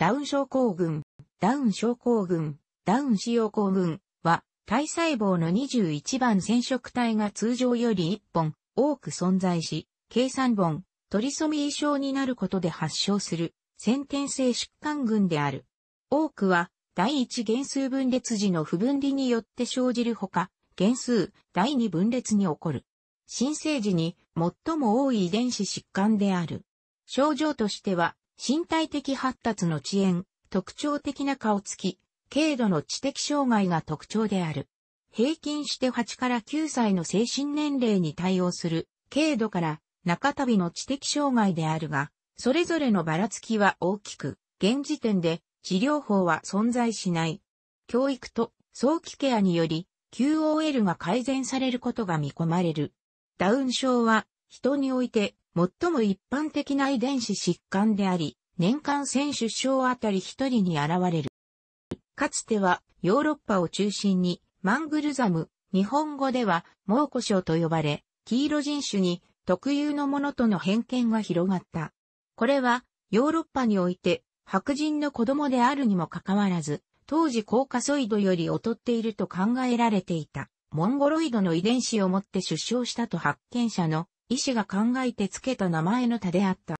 ダウン症候群、ダウン症候群、ダウン使用候群は、体細胞の21番染色体が通常より1本多く存在し、計3本、トリソミー症になることで発症する先天性疾患群である。多くは、第1原数分裂時の不分離によって生じるほか、原数、第2分裂に起こる。新生児に最も多い遺伝子疾患である。症状としては、身体的発達の遅延、特徴的な顔つき、軽度の知的障害が特徴である。平均して8から9歳の精神年齢に対応する、軽度から中旅の知的障害であるが、それぞれのばらつきは大きく、現時点で治療法は存在しない。教育と早期ケアにより、QOL が改善されることが見込まれる。ダウン症は人において最も一般的な遺伝子疾患であり、年間1000出生あたり1人に現れる。かつてはヨーロッパを中心にマングルザム、日本語では猛虎症と呼ばれ、黄色人種に特有のものとの偏見が広がった。これはヨーロッパにおいて白人の子供であるにもかかわらず、当時コーカソイドより劣っていると考えられていた。モンゴロイドの遺伝子を持って出生したと発見者の医師が考えて付けた名前の他であった。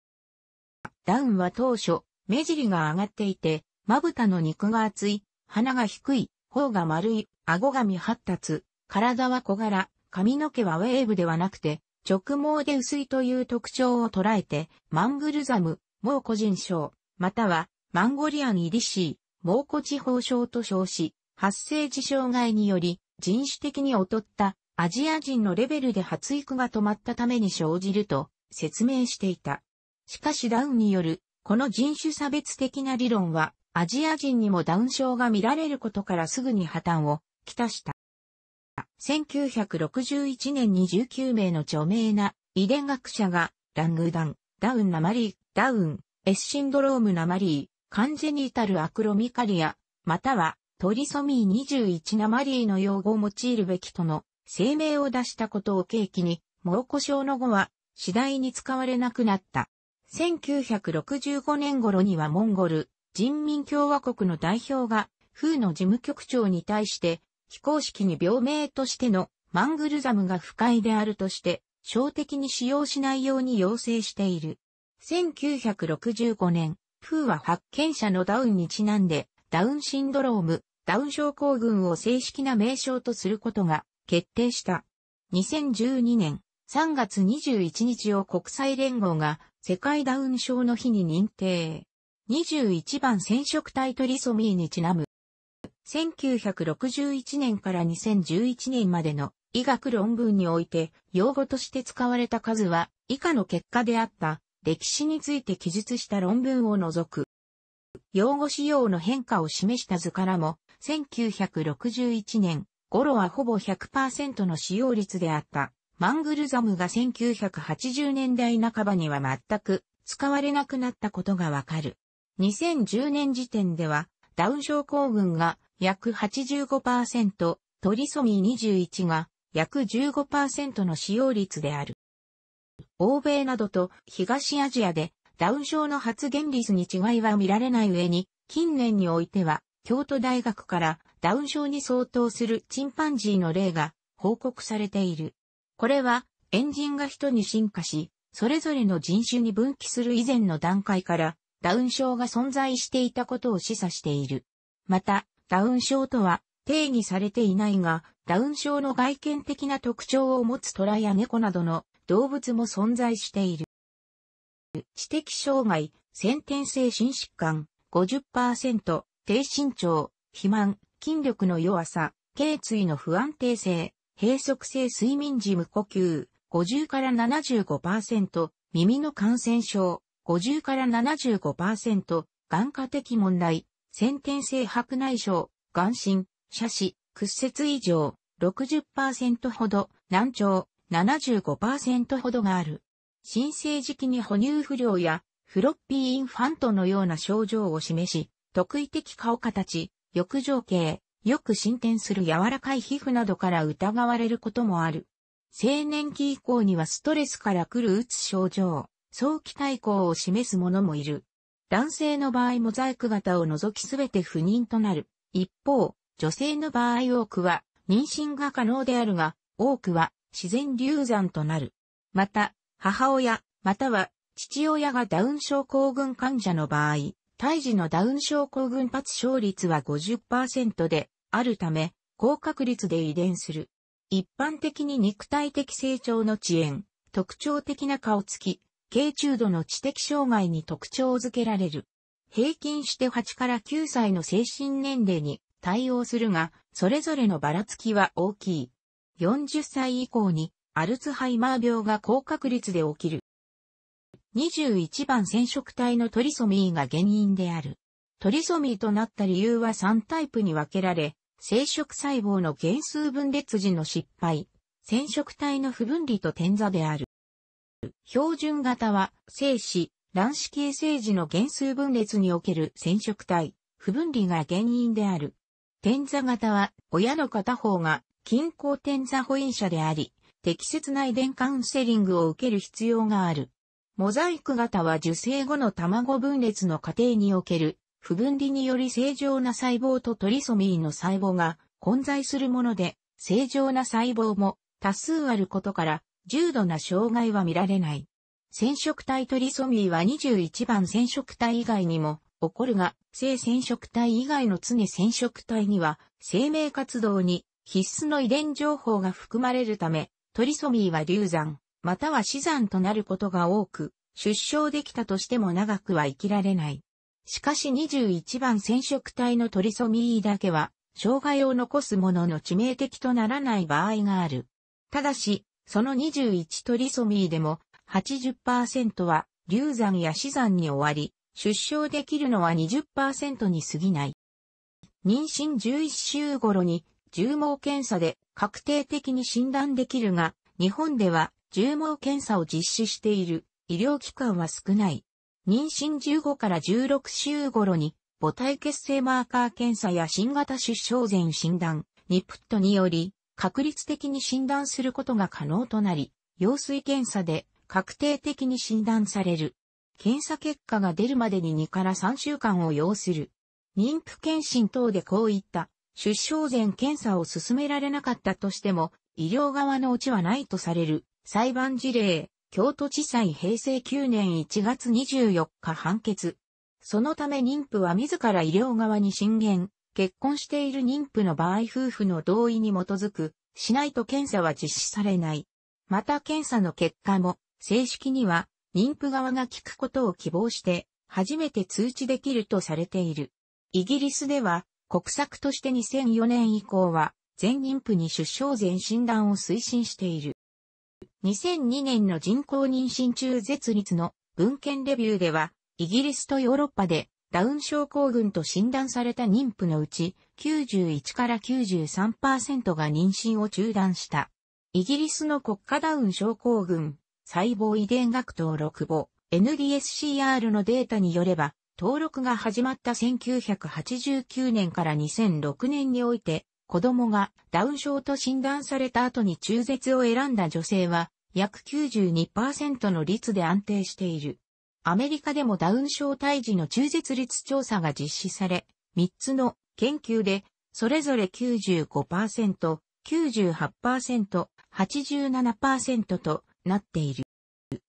ダウンは当初、目尻が上がっていて、まぶたの肉が厚い、鼻が低い、頬が丸い、顎が未発達、体は小柄、髪の毛はウェーブではなくて、直毛で薄いという特徴を捉えて、マングルザム、猛虎人症、または、マンゴリアンイリシー、猛虎地方症と称し、発生事障害により、人種的に劣ったアジア人のレベルで発育が止まったために生じると説明していた。しかしダウンによる、この人種差別的な理論は、アジア人にもダウン症が見られることからすぐに破綻をきたした。1961年に19名の著名な遺伝学者が、ラングダン、ダウンなまり、ダウン、エスシンドロームなまり、カンジェニータルアクロミカリア、またはトリソミー21なまりの用語を用いるべきとの声明を出したことを契機に、モロコウの語は次第に使われなくなった。1965年頃にはモンゴル人民共和国の代表が、風の事務局長に対して、非公式に病名としてのマングルザムが不快であるとして、小的に使用しないように要請している。1965年、風は発見者のダウンにちなんで、ダウンシンドローム、ダウン症候群を正式な名称とすることが決定した。2012年3月21日を国際連合が世界ダウン症の日に認定。21番染色体トリソミーにちなむ。1961年から2011年までの医学論文において用語として使われた数は以下の結果であった歴史について記述した論文を除く。用語使用の変化を示した図からも1961年ゴロはほぼ100%の使用率であった。マングルザムが1980年代半ばには全く使われなくなったことがわかる。2010年時点では、ダウン症候群が約85%、トリソミー21が約15%の使用率である。欧米などと東アジアでダウン症の発現率に違いは見られない上に、近年においては京都大学からダウン症に相当するチンパンジーの例が報告されている。これは、エンジンが人に進化し、それぞれの人種に分岐する以前の段階から、ダウン症が存在していたことを示唆している。また、ダウン症とは定義されていないが、ダウン症の外見的な特徴を持つ虎や猫などの動物も存在している。知的障害、先天性心疾患50%、低身長、肥満、筋力の弱さ、頸椎の不安定性、閉塞性睡眠時無呼吸、50から75%、耳の感染症、50から75%、眼科的問題、先天性白内障、眼神、斜視、屈折異常、60%ほど、難聴、75%ほどがある。新生時期に哺乳不良や、フロッピーインファントのような症状を示し、特異的顔形、欲情形、よく進展する柔らかい皮膚などから疑われることもある。青年期以降にはストレスから来るうつ症状、早期対抗を示すももいる。男性の場合モザイク型を除きすべて不妊となる。一方、女性の場合多くは妊娠が可能であるが、多くは自然流産となる。また、母親、または父親がダウン症候群患者の場合、胎児のダウン症候群発症率は50%であるため、高確率で遺伝する。一般的に肉体的成長の遅延、特徴的な顔つき、軽中度の知的障害に特徴づけられる。平均して8から9歳の精神年齢に対応するが、それぞれのばらつきは大きい。40歳以降にアルツハイマー病が高確率で起きる。21番染色体のトリソミーが原因である。トリソミーとなった理由は3タイプに分けられ、生殖細胞の原数分裂時の失敗、染色体の不分離と点座である。標準型は、精子、卵子形成時の原数分裂における染色体、不分離が原因である。点座型は、親の片方が均衡点座保因者であり、適切な遺伝カウンセリングを受ける必要がある。モザイク型は受精後の卵分裂の過程における不分離により正常な細胞とトリソミーの細胞が混在するもので、正常な細胞も多数あることから重度な障害は見られない。染色体トリソミーは21番染色体以外にも起こるが、性染色体以外の常染色体には生命活動に必須の遺伝情報が含まれるため、トリソミーは流産、または死産となることが多く、出生できたとしても長くは生きられない。しかし21番染色体のトリソミーだけは、障害を残すものの致命的とならない場合がある。ただし、その21トリソミーでも80%は流産や死産に終わり、出生できるのは20%に過ぎない。妊娠11週頃に重毛検査で確定的に診断できるが、日本では重毛検査を実施している医療機関は少ない。妊娠15から16週頃に母体血清マーカー検査や新型出生前診断、ニプットにより確率的に診断することが可能となり、羊水検査で確定的に診断される。検査結果が出るまでに2から3週間を要する。妊婦検診等でこういった出生前検査を進められなかったとしても医療側のオチはないとされる裁判事例、京都地裁平成9年1月24日判決。そのため妊婦は自ら医療側に進言、結婚している妊婦の場合夫婦の同意に基づく、しないと検査は実施されない。また検査の結果も、正式には、妊婦側が聞くことを希望して、初めて通知できるとされている。イギリスでは、国策として2004年以降は、全妊婦に出生前診断を推進している。2002年の人工妊娠中絶率の文献レビューでは、イギリスとヨーロッパでダウン症候群と診断された妊婦のうち91から93%が妊娠を中断した。イギリスの国家ダウン症候群細胞遺伝学登録簿 NDSCR のデータによれば、登録が始まった1989年から2006年において、子供がダウン症と診断された後に中絶を選んだ女性は約92%の率で安定している。アメリカでもダウン症胎児の中絶率調査が実施され、3つの研究でそれぞれ95%、98%、87%となっている。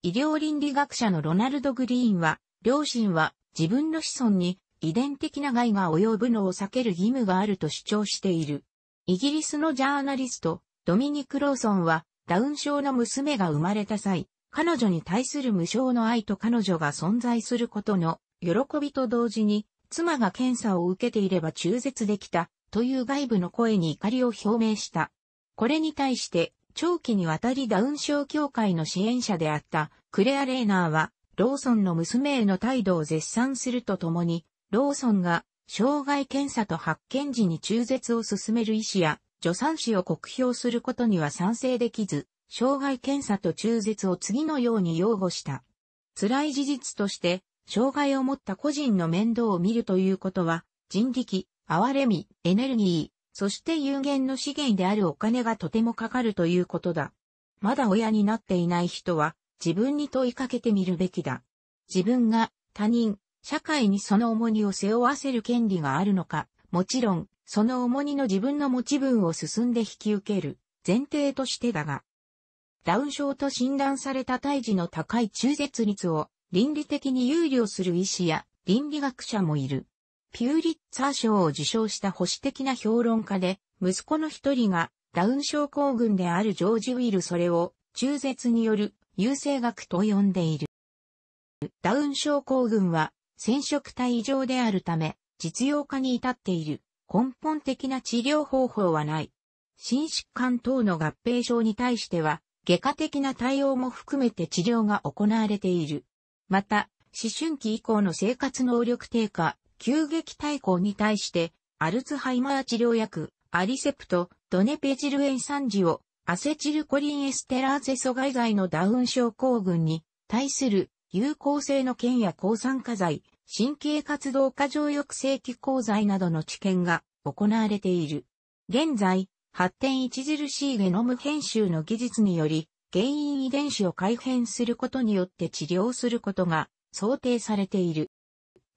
医療倫理学者のロナルド・グリーンは、両親は自分の子孫に遺伝的な害が及ぶのを避ける義務があると主張している。イギリスのジャーナリスト、ドミニク・ローソンは、ダウン症の娘が生まれた際、彼女に対する無償の愛と彼女が存在することの喜びと同時に、妻が検査を受けていれば中絶できたという外部の声に怒りを表明した。これに対して、長期にわたりダウン症協会の支援者であったクレア・レーナーは、ローソンの娘への態度を絶賛するとともに、ローソンが障害検査と発見時に中絶を進める医師や助産師を酷評することには賛成できず、障害検査と中絶を次のように擁護した。辛い事実として、障害を持った個人の面倒を見るということは、人力、哀れみ、エネルギー、そして有限の資源であるお金がとてもかかるということだ。まだ親になっていない人は、自分に問いかけてみるべきだ。自分が他人、社会にその重荷を背負わせる権利があるのか、もちろん、その重荷の自分の持ち分を進んで引き受ける、前提としてだが、ダウン症と診断された胎児の高い中絶率を倫理的に憂慮する医師や倫理学者もいる。ピューリッツァー賞を受賞した保守的な評論家で、息子の一人がダウン症候群であるジョージ・ウィルそれを中絶による優生学と呼んでいる。ダウン症候群は染色体異常であるため、実用化に至っている根本的な治療方法はない。心疾患等の合併症に対しては、外科的な対応も含めて治療が行われている。また、思春期以降の生活能力低下、急激対抗に対して、アルツハイマー治療薬、アリセプト、ドネペジルエン酸ジを、アセチルコリンエステラーゼ阻害剤のダウン症候群に対する有効性の検や抗酸化剤、神経活動過剰抑制器構剤などの治験が行われている。現在、発展著しいゲノム編集の技術により、原因遺伝子を改変することによって治療することが想定されている。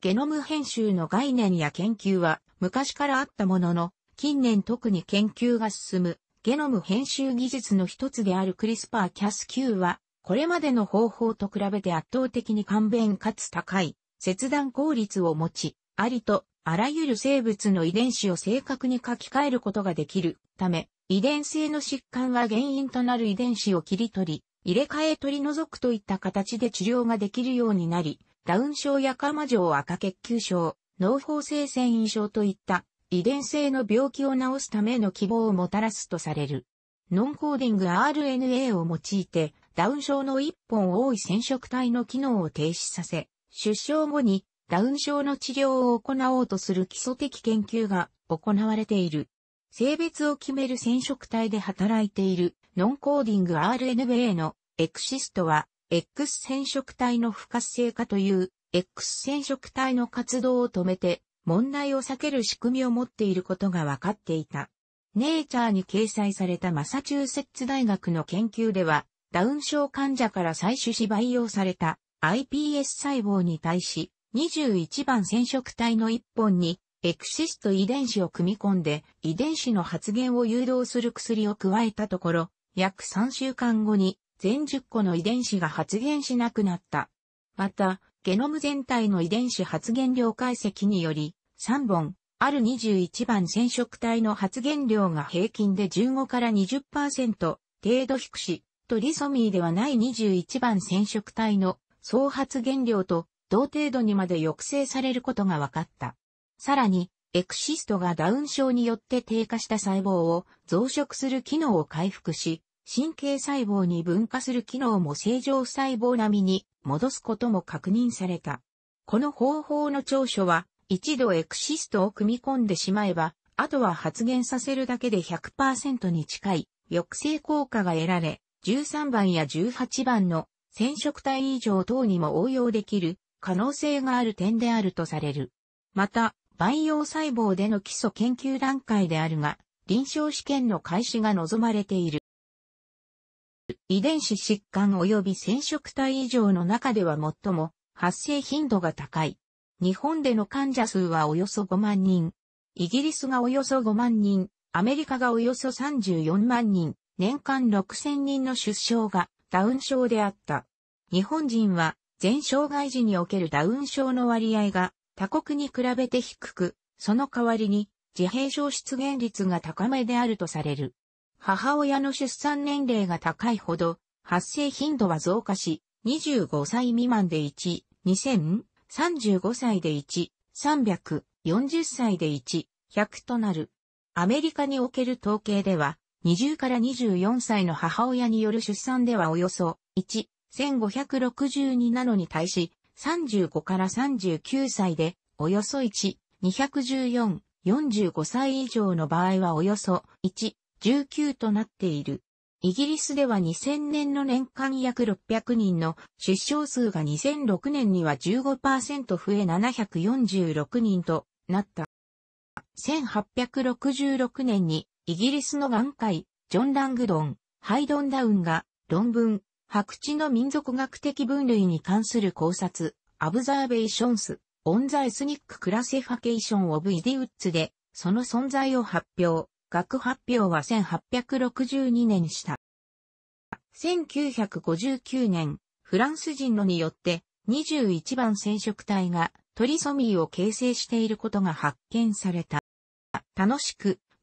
ゲノム編集の概念や研究は昔からあったものの、近年特に研究が進むゲノム編集技術の一つであるクリスパーキャス q は、これまでの方法と比べて圧倒的に簡便かつ高い切断効率を持ち、ありとあらゆる生物の遺伝子を正確に書き換えることができるため、遺伝性の疾患は原因となる遺伝子を切り取り、入れ替え取り除くといった形で治療ができるようになり、ダウン症やカマ症赤血球症、脳胞性繊維症といった遺伝性の病気を治すための希望をもたらすとされる。ノンコーディング RNA を用いて、ダウン症の一本多い染色体の機能を停止させ、出生後にダウン症の治療を行おうとする基礎的研究が行われている。性別を決める染色体で働いているノンコーディング RNA のエクシストは X 染色体の不活性化という X 染色体の活動を止めて問題を避ける仕組みを持っていることが分かっていた。ネイチャーに掲載されたマサチューセッツ大学の研究ではダウン症患者から採取し培養された iPS 細胞に対し、21番染色体の1本に、エクシスト遺伝子を組み込んで、遺伝子の発現を誘導する薬を加えたところ、約3週間後に、全10個の遺伝子が発現しなくなった。また、ゲノム全体の遺伝子発現量解析により、3本、ある21番染色体の発現量が平均で15から20%程度低し、トリソミーではない21番染色体の総発原料と同程度にまで抑制されることが分かった。さらに、エクシストがダウン症によって低下した細胞を増殖する機能を回復し、神経細胞に分化する機能も正常細胞並みに戻すことも確認された。この方法の長所は、一度エクシストを組み込んでしまえば、あとは発現させるだけで100%に近い抑制効果が得られ、13番や18番の染色体異常等にも応用できる可能性がある点であるとされる。また、培養細胞での基礎研究段階であるが、臨床試験の開始が望まれている。遺伝子疾患及び染色体異常の中では最も発生頻度が高い。日本での患者数はおよそ5万人。イギリスがおよそ5万人、アメリカがおよそ34万人、年間6000人の出生がダウン症であった。日本人は全障害児におけるダウン症の割合が他国に比べて低く、その代わりに自閉症出現率が高めであるとされる。母親の出産年齢が高いほど発生頻度は増加し、25歳未満で1、2000、35歳で1、300、40歳で1、100となる。アメリカにおける統計では、20から24歳の母親による出産ではおよそ1、1562なのに対し、35から39歳で、およそ1、214、45歳以上の場合はおよそ1、19となっている。イギリスでは2000年の年間約600人の出生数が2006年には15%増え746人となった。1866年にイギリスの眼界、ジョン・ラングドン、ハイドン・ダウンが、論文、白地の民族学的分類に関する考察、アブザーベーションス、オンザエスニッククラセファケーションオブイディウッズで、その存在を発表、学発表は1862年した。1959年、フランス人のによって、21番染色体がトリソミーを形成していることが発見された。楽しく、